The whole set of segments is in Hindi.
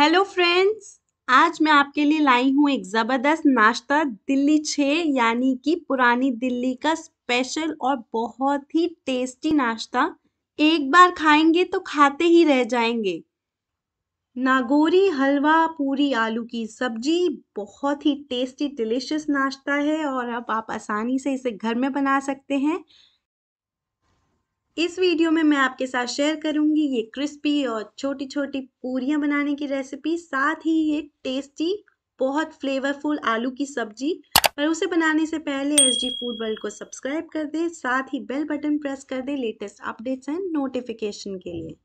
हेलो फ्रेंड्स आज मैं आपके लिए लाई हूँ एक ज़बरदस्त नाश्ता दिल्ली छः यानी कि पुरानी दिल्ली का स्पेशल और बहुत ही टेस्टी नाश्ता एक बार खाएंगे तो खाते ही रह जाएंगे नागोरी हलवा पूरी आलू की सब्जी बहुत ही टेस्टी डिलीशियस नाश्ता है और अब आप आसानी से इसे घर में बना सकते हैं इस वीडियो में मैं आपके साथ शेयर करूंगी ये क्रिस्पी और छोटी छोटी पूरियां बनाने की रेसिपी साथ ही ये टेस्टी बहुत फ्लेवरफुल आलू की सब्जी पर उसे बनाने से पहले एस डी फूड वर्ल्ड को सब्सक्राइब कर दें साथ ही बेल बटन प्रेस कर दें लेटेस्ट अपडेट्स एंड नोटिफिकेशन के लिए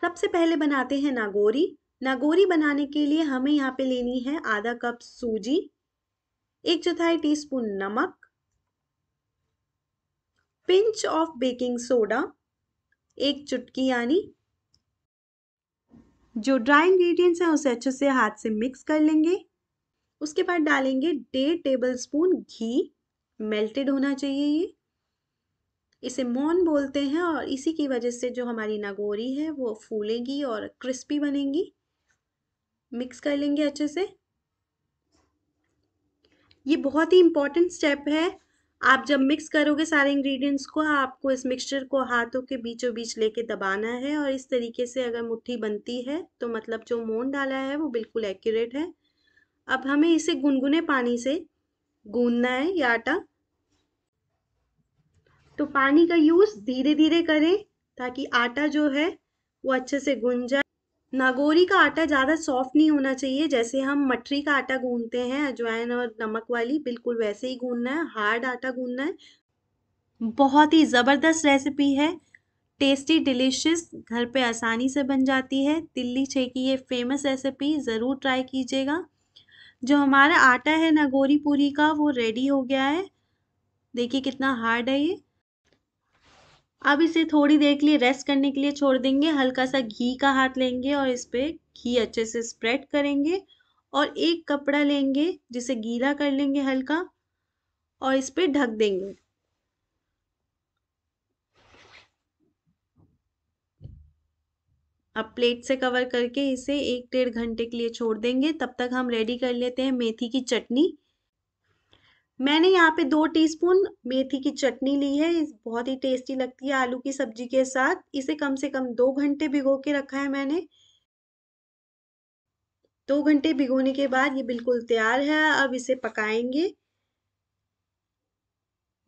सबसे पहले बनाते हैं नागोरी नागोरी बनाने के लिए हमें यहाँ पे लेनी है आधा कप सूजी एक चौथाई टीस्पून नमक पिंच ऑफ बेकिंग सोडा एक चुटकी यानी जो ड्राई इंग्रेडिएंट्स हैं उसे अच्छे से हाथ से मिक्स कर लेंगे उसके बाद डालेंगे डेढ़ टेबल स्पून घी मेल्टेड होना चाहिए ये इसे मौन बोलते हैं और इसी की वजह से जो हमारी नगोरी है वो फूलेगी और क्रिस्पी बनेगी मिक्स कर लेंगे अच्छे से ये बहुत ही इम्पॉर्टेंट स्टेप है आप जब मिक्स करोगे सारे इंग्रेडिएंट्स को आपको इस मिक्सचर को हाथों के बीचों बीच लेके दबाना है और इस तरीके से अगर मुट्ठी बनती है तो मतलब जो मोन डाला है वो बिल्कुल एक्यूरेट है अब हमें इसे गुनगुने पानी से गूंदना है ये आटा तो पानी का यूज़ धीरे धीरे करें ताकि आटा जो है वो अच्छे से गुन जाए नागोरी का आटा ज़्यादा सॉफ्ट नहीं होना चाहिए जैसे हम मटरी का आटा गूंदते हैं अजवाइन और नमक वाली बिल्कुल वैसे ही गूंदना है हार्ड आटा गूंदना है बहुत ही ज़बरदस्त रेसिपी है टेस्टी डिलीशियस घर पे आसानी से बन जाती है दिल्ली छे की ये फेमस रेसिपी ज़रूर ट्राई कीजिएगा जो हमारा आटा है नागोरी पूरी का वो रेडी हो गया है देखिए कितना हार्ड है ये अब इसे थोड़ी देर के लिए रेस्ट करने के लिए छोड़ देंगे हल्का सा घी का हाथ लेंगे और इस पर घी अच्छे से स्प्रेड करेंगे और एक कपड़ा लेंगे जिसे गीला कर लेंगे हल्का और इस पर ढक देंगे अब प्लेट से कवर करके इसे एक डेढ़ घंटे के लिए छोड़ देंगे तब तक हम रेडी कर लेते हैं मेथी की चटनी मैंने यहाँ पे दो टीस्पून मेथी की चटनी ली है बहुत ही टेस्टी लगती है आलू की सब्जी के साथ इसे कम से कम दो घंटे भिगो के रखा है मैंने दो घंटे भिगोने के बाद ये बिल्कुल तैयार है अब इसे पकाएंगे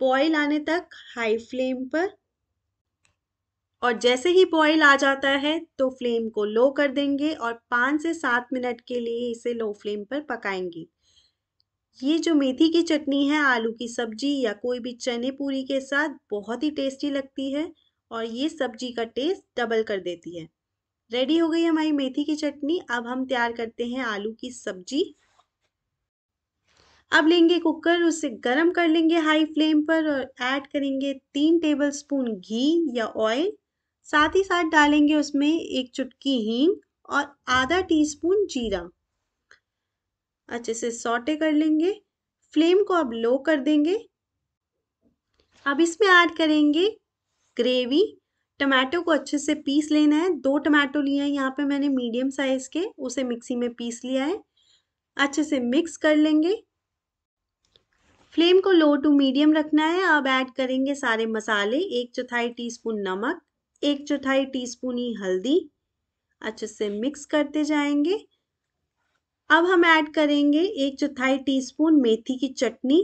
बॉइल आने तक हाई फ्लेम पर और जैसे ही बॉइल आ जाता है तो फ्लेम को लो कर देंगे और पाँच से सात मिनट के लिए इसे लो फ्लेम पर पकाएंगे ये जो मेथी की चटनी है आलू की सब्जी या कोई भी चने पूरी के साथ बहुत ही टेस्टी लगती है और ये सब्जी का टेस्ट डबल कर देती है रेडी हो गई हमारी मेथी की चटनी अब हम तैयार करते हैं आलू की सब्जी अब लेंगे कुकर उसे गरम कर लेंगे हाई फ्लेम पर और ऐड करेंगे तीन टेबल स्पून घी या ऑयल साथ ही साथ डालेंगे उसमें एक चुटकी हींग और आधा टीस्पून जीरा अच्छे से सॉटे कर लेंगे फ्लेम को अब लो कर देंगे अब इसमें ऐड करेंगे ग्रेवी टमाटो को अच्छे से पीस लेना है दो टमाटो लिए हैं यहाँ पे मैंने मीडियम साइज़ के उसे मिक्सी में पीस लिया है अच्छे से मिक्स कर लेंगे फ्लेम को लो टू मीडियम रखना है अब ऐड करेंगे सारे मसाले एक चौथाई टीस्पून नमक एक चौथाई टीस्पून ही हल्दी अच्छे से मिक्स करते जाएंगे अब हम ऐड करेंगे एक चौथाई टीस्पून मेथी की चटनी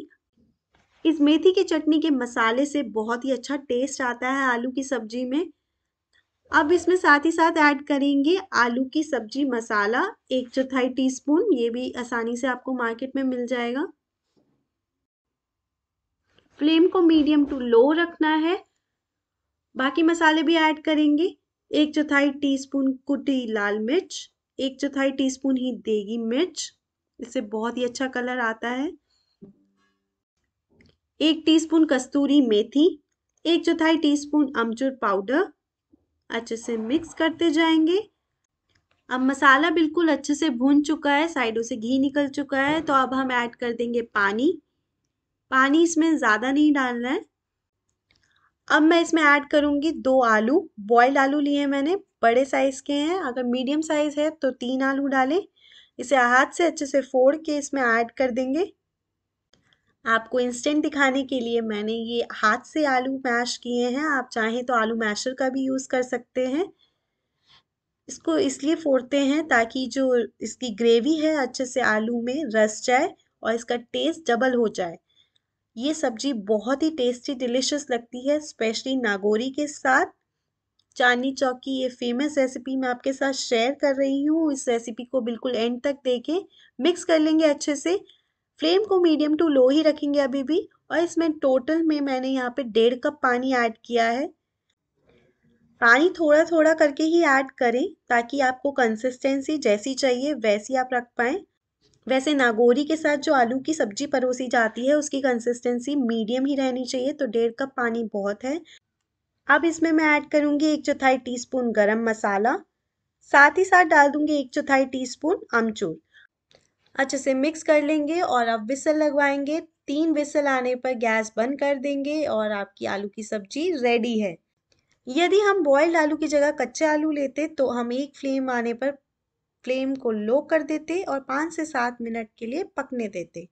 इस मेथी की चटनी के मसाले से बहुत ही अच्छा टेस्ट आता है आलू की सब्जी में अब इसमें साथ ही साथ ऐड करेंगे आलू की सब्जी मसाला एक चौथाई टीस्पून ये भी आसानी से आपको मार्केट में मिल जाएगा फ्लेम को मीडियम टू लो रखना है बाकी मसाले भी ऐड करेंगे एक चौथाई टीस्पून कुटी लाल मिर्च एक चौथाई टीस्पून ही देगी मिर्च इससे बहुत ही अच्छा कलर आता है एक टीस्पून कस्तूरी मेथी एक चौथाई टीस्पून अमचूर पाउडर अच्छे से मिक्स करते जाएंगे अब मसाला बिल्कुल अच्छे से भून चुका है साइडों से घी निकल चुका है तो अब हम ऐड कर देंगे पानी पानी इसमें ज़्यादा नहीं डालना है अब मैं इसमें ऐड करूँगी दो आलू बॉयल आलू लिए मैंने बड़े साइज़ के हैं अगर मीडियम साइज़ है तो तीन आलू डालें इसे हाथ से अच्छे से फोड़ के इसमें ऐड कर देंगे आपको इंस्टेंट दिखाने के लिए मैंने ये हाथ से आलू मैश किए हैं आप चाहें तो आलू मैशर का भी यूज़ कर सकते हैं इसको इसलिए फोड़ते हैं ताकि जो इसकी ग्रेवी है अच्छे से आलू में रस जाए और इसका टेस्ट डबल हो जाए ये सब्जी बहुत ही टेस्टी डिलिशियस लगती है स्पेशली नागौरी के साथ चांदनी चौक की ये फेमस रेसिपी मैं आपके साथ शेयर कर रही हूँ इस रेसिपी को बिल्कुल एंड तक देखें मिक्स कर लेंगे अच्छे से फ्लेम को मीडियम टू लो ही रखेंगे अभी भी और इसमें टोटल में मैंने यहाँ पे डेढ़ कप पानी ऐड किया है पानी थोड़ा थोड़ा करके ही ऐड करें ताकि आपको कंसिस्टेंसी जैसी चाहिए वैसी आप रख पाएँ वैसे नागोरी के साथ जो आलू की सब्जी परोसी जाती है उसकी कंसिस्टेंसी मीडियम ही रहनी चाहिए तो डेढ़ कप पानी बहुत है अब इसमें मैं ऐड करूंगी एक चौथाई टीस्पून गरम मसाला साथ ही साथ डाल दूंगी एक चौथाई टीस्पून अमचूर अच्छे से मिक्स कर लेंगे और अब विसल लगवाएंगे तीन विसल आने पर गैस बंद कर देंगे और आपकी आलू की सब्जी रेडी है यदि हम बॉयल्ड आलू की जगह कच्चे आलू लेते तो हम एक फ्लेम आने पर फ्लेम को लो कर देते और पाँच से सात मिनट के लिए पकने देते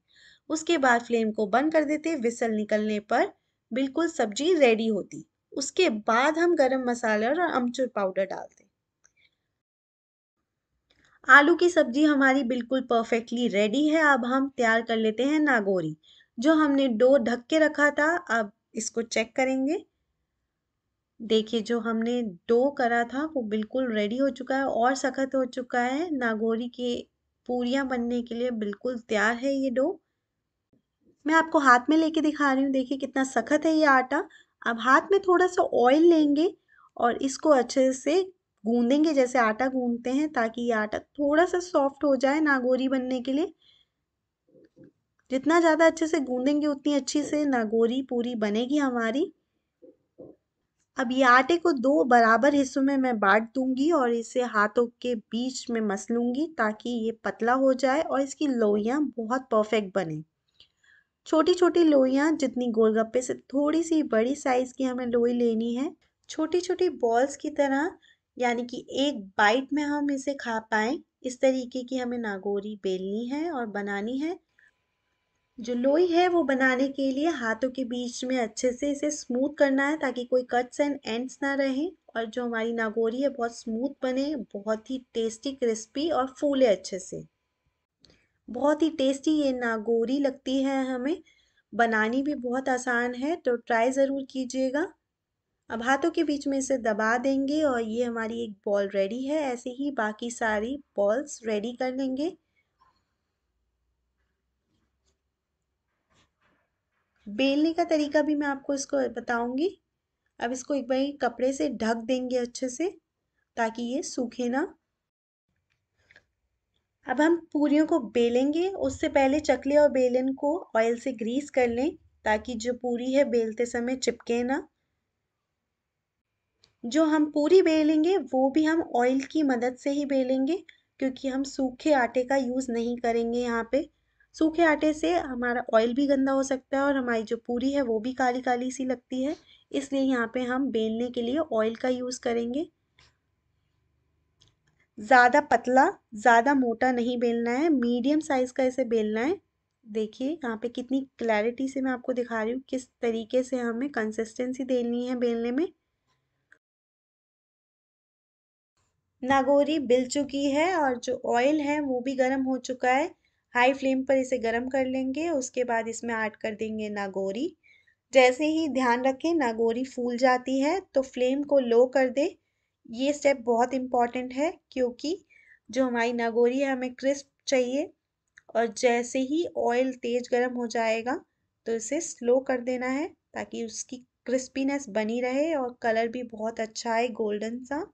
उसके बाद फ्लेम को बंद कर देते विसल निकलने पर बिल्कुल सब्जी रेडी होती उसके बाद हम गरम मसाला और अमचूर पाउडर डालते आलू की सब्जी हमारी बिल्कुल परफेक्टली रेडी है अब हम तैयार कर लेते हैं नागोरी जो हमने डो ढक के रखा था अब इसको चेक करेंगे देखिए जो हमने डो करा था वो बिल्कुल रेडी हो चुका है और सख्त हो चुका है नागोरी की पूरिया बनने के लिए बिल्कुल तैयार है ये डो मैं आपको हाथ में लेके दिखा रही हूँ देखिए कितना सख्त है ये आटा अब हाथ में थोड़ा सा ऑयल लेंगे और इसको अच्छे से गूंदेंगे जैसे आटा गूंदते हैं ताकि ये आटा थोड़ा सा सॉफ्ट हो जाए नागोरी बनने के लिए जितना ज़्यादा अच्छे से गूंदेंगे उतनी अच्छी से नागोरी पूरी बनेगी हमारी अब ये आटे को दो बराबर हिस्सों में मैं बांट दूंगी और इसे हाथों के बीच में मस लूँगी ताकि ये पतला हो जाए और इसकी लोइयाँ बहुत परफेक्ट बने छोटी छोटी लोइयाँ जितनी गोलगप्पे से थोड़ी सी बड़ी साइज़ की हमें लोई लेनी है छोटी छोटी बॉल्स की तरह यानी कि एक बाइट में हम इसे खा पाए इस तरीके की हमें नागोरी बेलनी है और बनानी है जो लोई है वो बनाने के लिए हाथों के बीच में अच्छे से इसे स्मूथ करना है ताकि कोई कट्स एंड एंड्स ना रहें और जो हमारी नागोरी है बहुत स्मूथ बने बहुत ही टेस्टी क्रिस्पी और फूले अच्छे से बहुत ही टेस्टी ये नागोरी लगती है हमें बनानी भी बहुत आसान है तो ट्राई ज़रूर कीजिएगा अब हाथों के बीच में इसे दबा देंगे और ये हमारी एक बॉल रेडी है ऐसे ही बाकी सारी बॉल्स रेडी कर लेंगे बेलने का तरीका भी मैं आपको इसको बताऊंगी अब इसको एक बार कपड़े से ढक देंगे अच्छे से ताकि ये सूखे ना अब हम पूरियों को बेलेंगे उससे पहले चकले और बेलन को ऑयल से ग्रीस कर लें ताकि जो पूरी है बेलते समय चिपके ना जो हम पूरी बेलेंगे वो भी हम ऑयल की मदद से ही बेलेंगे क्योंकि हम सूखे आटे का यूज़ नहीं करेंगे यहाँ पे सूखे आटे से हमारा ऑयल भी गंदा हो सकता है और हमारी जो पूरी है वो भी काली काली सी लगती है इसलिए यहाँ पे हम बेलने के लिए ऑयल का यूज़ करेंगे ज़्यादा पतला ज़्यादा मोटा नहीं बेलना है मीडियम साइज़ का इसे बेलना है देखिए यहाँ पे कितनी क्लैरिटी से मैं आपको दिखा रही हूँ किस तरीके से हमें कंसिस्टेंसी देनी है बेलने में नागोरी बिल चुकी है और जो ऑयल है वो भी गर्म हो चुका है हाई फ्लेम पर इसे गर्म कर लेंगे उसके बाद इसमें ऐड कर देंगे नागोरी जैसे ही ध्यान रखें नागोरी फूल जाती है तो फ्लेम को लो कर दें ये स्टेप बहुत इम्पॉर्टेंट है क्योंकि जो हमारी नागोरी है हमें क्रिस्प चाहिए और जैसे ही ऑयल तेज़ गर्म हो जाएगा तो इसे स्लो कर देना है ताकि उसकी क्रिस्पीनेस बनी रहे और कलर भी बहुत अच्छा है गोल्डन सा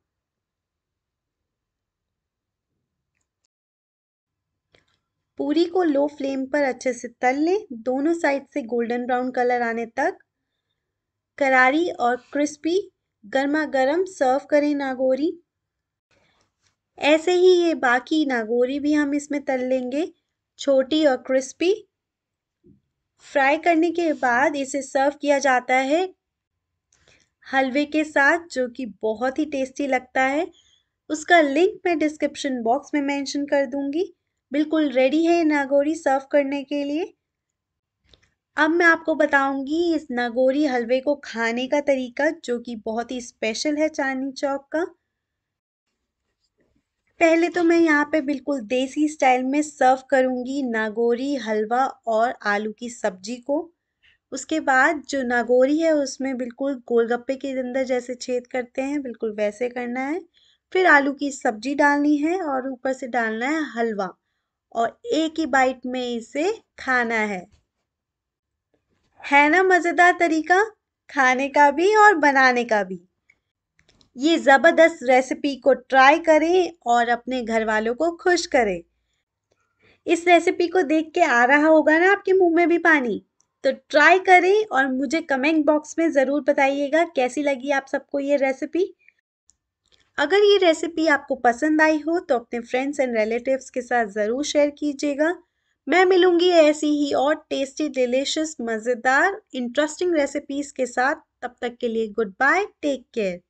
पूरी को लो फ्लेम पर अच्छे से तल लें दोनों साइड से गोल्डन ब्राउन कलर आने तक करारी और क्रिस्पी गर्मा गर्म सर्व करें नागोरी ऐसे ही ये बाकी नागोरी भी हम इसमें तल लेंगे छोटी और क्रिस्पी फ्राई करने के बाद इसे सर्व किया जाता है हलवे के साथ जो कि बहुत ही टेस्टी लगता है उसका लिंक मैं डिस्क्रिप्शन बॉक्स में मेंशन कर दूंगी बिल्कुल रेडी है नागोरी सर्व करने के लिए अब मैं आपको बताऊंगी इस नागोरी हलवे को खाने का तरीका जो कि बहुत ही स्पेशल है चांदनी चौक का पहले तो मैं यहाँ पे बिल्कुल देसी स्टाइल में सर्व करूँगी नागोरी हलवा और आलू की सब्जी को उसके बाद जो नागोरी है उसमें बिल्कुल गोलगप्पे के अंदर जैसे छेद करते हैं बिल्कुल वैसे करना है फिर आलू की सब्जी डालनी है और ऊपर से डालना है हलवा और एक ही बाइट में इसे खाना है है ना मज़ेदार तरीका खाने का भी और बनाने का भी ये ज़बरदस्त रेसिपी को ट्राई करें और अपने घर वालों को खुश करें इस रेसिपी को देख के आ रहा होगा ना आपके मुंह में भी पानी तो ट्राई करें और मुझे कमेंट बॉक्स में ज़रूर बताइएगा कैसी लगी आप सबको ये रेसिपी अगर ये रेसिपी आपको पसंद आई हो तो अपने फ्रेंड्स एंड रिलेटिव्स के साथ ज़रूर शेयर कीजिएगा मैं मिलूंगी ऐसी ही और टेस्टी डिलीशियस मज़ेदार इंटरेस्टिंग रेसिपीज़ के साथ तब तक के लिए good bye take care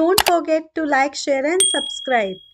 don't forget to like share and subscribe